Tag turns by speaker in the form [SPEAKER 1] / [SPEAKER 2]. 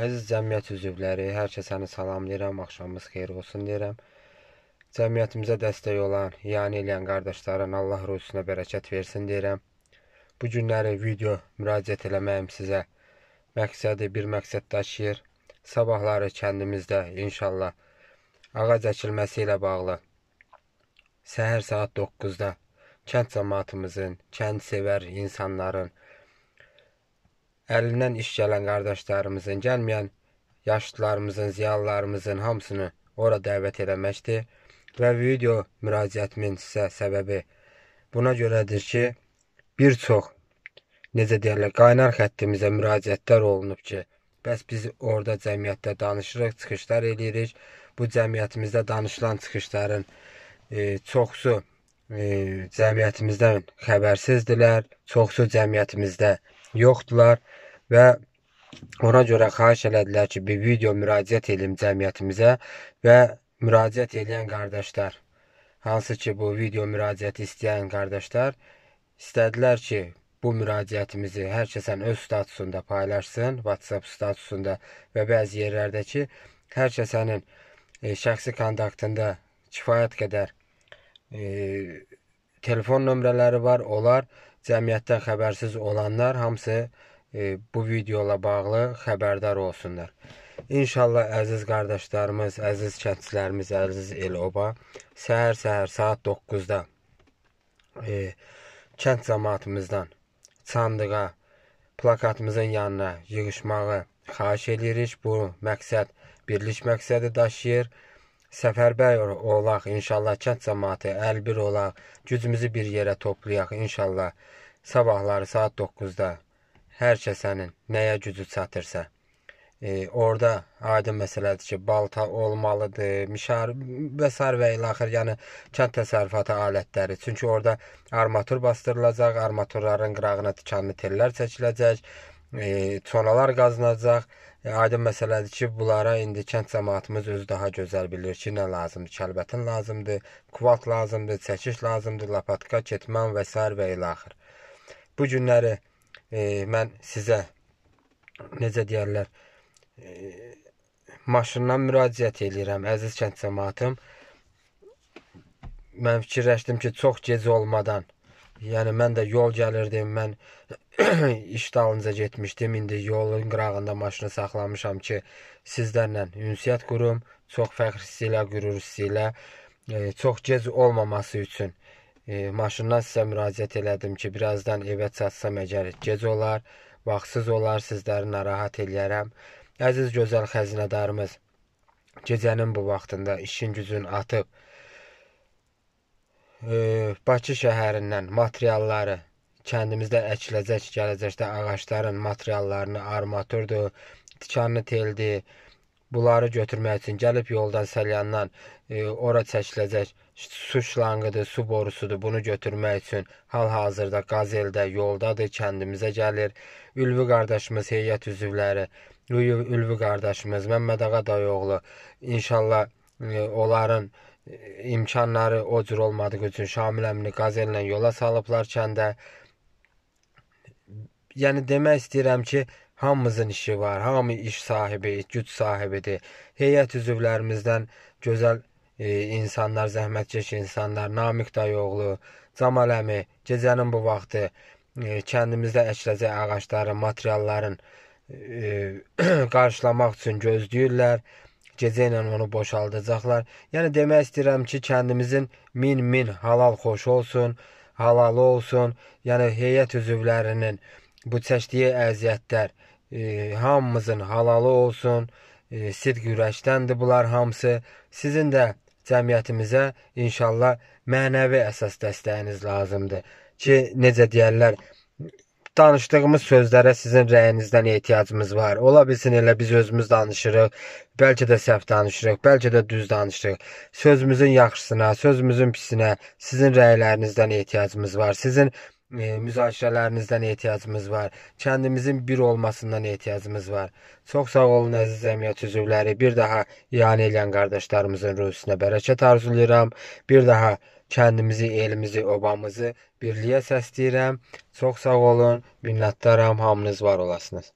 [SPEAKER 1] Əziz cəmiyyət üzvləri, hər kəsəni salamlayıram, axşamınız xeyir olsun deyirəm. Cəmiyyətimizə dəstək olan, yəni eləyən qardaşların Allah ruhusuna bərəkət versin deyirəm. Bu günləri video müraciət eləməyim sizə məqsədi bir məqsəd daşıyır. Sabahları kəndimizdə inşallah ağac əkilməsi ilə bağlı səhər saat 9-da kənd cəmaatımızın, kənd sevər insanların əlindən iş gələn qardaşlarımızın, gəlməyən yaşlılarımızın, ziyalılarımızın hamısını ora dəvət eləməkdir və video müraciətimin sizə səbəbi buna görədir ki, bir çox necə deyirlər, qaynar xəttimizə müraciətlər olunub ki, bəs biz orada cəmiyyətdə danışırıq, çıxışlar eləyirik. Bu cəmiyyətimizdə danışılan çıxışların e, çoxsu e, cəmiyyətimizdən xəbərsizdirlər, çoxsu cəmiyyətimizdə e, yoxdular və ona görə xahiş elədilər ki, bir video müraciət edim cəmiyyətimizə və müraciət edən qardaşlar, hansı ki, bu video müraciəti istəyən qardaşlar istədilər ki, bu müraciətimizi hər kəsən öz statusunda paylaşsın, WhatsApp statusunda və bəzi yerlərdəki hər kəsənin e, şəxsi kontaktında kifayət qədər e, telefon nömrələri var. Onlar cəmiyyətdən xəbərsiz olanlar hamısı e, bu videola bağlı xəbərdar olsunlar. İnşallah əziz qardaşlarımız, əziz kəndçilərimiz, əziz el-oba səhər-səhər saat 9-da e, kənd cəmaatımızdan sandığa, plakatımızın yanına yığışmağı xahiş edirik. Bu məqsəd birlik məqsədi daşıyır səfərbər olaq inşallah, kənd cəmaatı əl bir olaq, gücümüzü bir yerə toplayaq inşallah. Sabahları saat 9-da hər kəsənin nəyə gücü çatırsa. E, orada aydın məsələdir ki, balta olmalıdır, mişar və sər və ilaxır, yəni kənd təsərrüfatı alətləri. Çünki orada armatur bastırılacaq, armaturların qırağına tikanlı tellər çəkiləcək, e, çonalar qazınacaq Aydın məsələdir ki, bunlara indi kənd cəmaatımız özü daha gözəl bilir ki, nə lazımdır. Kəlbətin lazımdır, kvalt lazımdır, çəkiş lazımdır, lapatka, ketman və s. və ilaxır. Bu günləri e, mən sizə necə deyərlər, e, maşından müraciət edirəm, əziz kənd cəmaatım. Mən fikirləşdim ki, çox gec olmadan Yəni mən də yol gəlirdim, mən iş dalınca getmişdim. İndi yolun qırağında maşını saxlamışam ki, sizlərlə ünsiyyət qurum. Çox fəxr hissi ilə, qürur hissi ilə e, çox gec olmaması üçün e, maşından sizə müraciət elədim ki, birazdan evə çatsam əgər gec olar, vaxtsız olar, sizləri narahat eləyərəm. Əziz gözəl xəzinədarımız, gecənin bu vaxtında işin gücün atıb Bakı şəhərindən materialları kəndimizdə əkiləcək gələcəkdə ağacların materiallarını, armaturdur, tikanlı teldir. Bunları götürmək üçün gəlib yoldan Salyandan e, ora çəkiləcək su şlanqıdır, su borusudur. Bunu götürmək üçün hal-hazırda Qazeldə yoldadır, kəndimizə gəlir. Ülvi qardaşımız heyət üzvləri, Ülvi qardaşımız Məmmədağa dayıoğlu inşallah e, onların e, imkanları o cür olmadığı üçün Şamil əmini qazellə yola salıblar kəndə. Yəni demək istəyirəm ki, hamımızın işi var. Hamı iş sahibi, güc sahibidir. Heyət üzvlərimizdən gözəl e, insanlar, zəhmətkeş insanlar, Namiq dayıoğlu, Camal əmi, gecənin bu vaxtı e, kəndimizdə əkiləcək ağacların, materialların e, qarşılamaq üçün gözləyirlər gecə ilə onu boşaldacaqlar. Yəni demək istəyirəm ki, kəndimizin min-min halal xoş olsun, halalı olsun. Yəni heyət üzvlərinin bu çəkdiyi əziyyətlər e, hamımızın halalı olsun. E, sidq ürəkdəndir bunlar hamısı. Sizin də cəmiyyətimizə inşallah mənəvi əsas dəstəyiniz lazımdır ki, necə deyirlər, danışdığımız sözlərə sizin rəyinizdən ehtiyacımız var. Ola bilsin elə biz özümüz danışırıq, bəlkə də səhv danışırıq, bəlkə də düz danışırıq. Sözümüzün yaxşısına, sözümüzün pisinə sizin rəylərinizdən ehtiyacımız var. Sizin e, müzakirələrinizdən ehtiyacımız var. Kəndimizin bir olmasından ehtiyacımız var. Çox sağ olun əziz cəmiyyət üzvləri. Bir daha iyanə edən qardaşlarımızın ruhuna bərəkət arzulayıram. Bir daha kəndimizi, elimizi, obamızı birliyə səsləyirəm. Çox sağ olun, minnətdaram, hamınız var olasınız.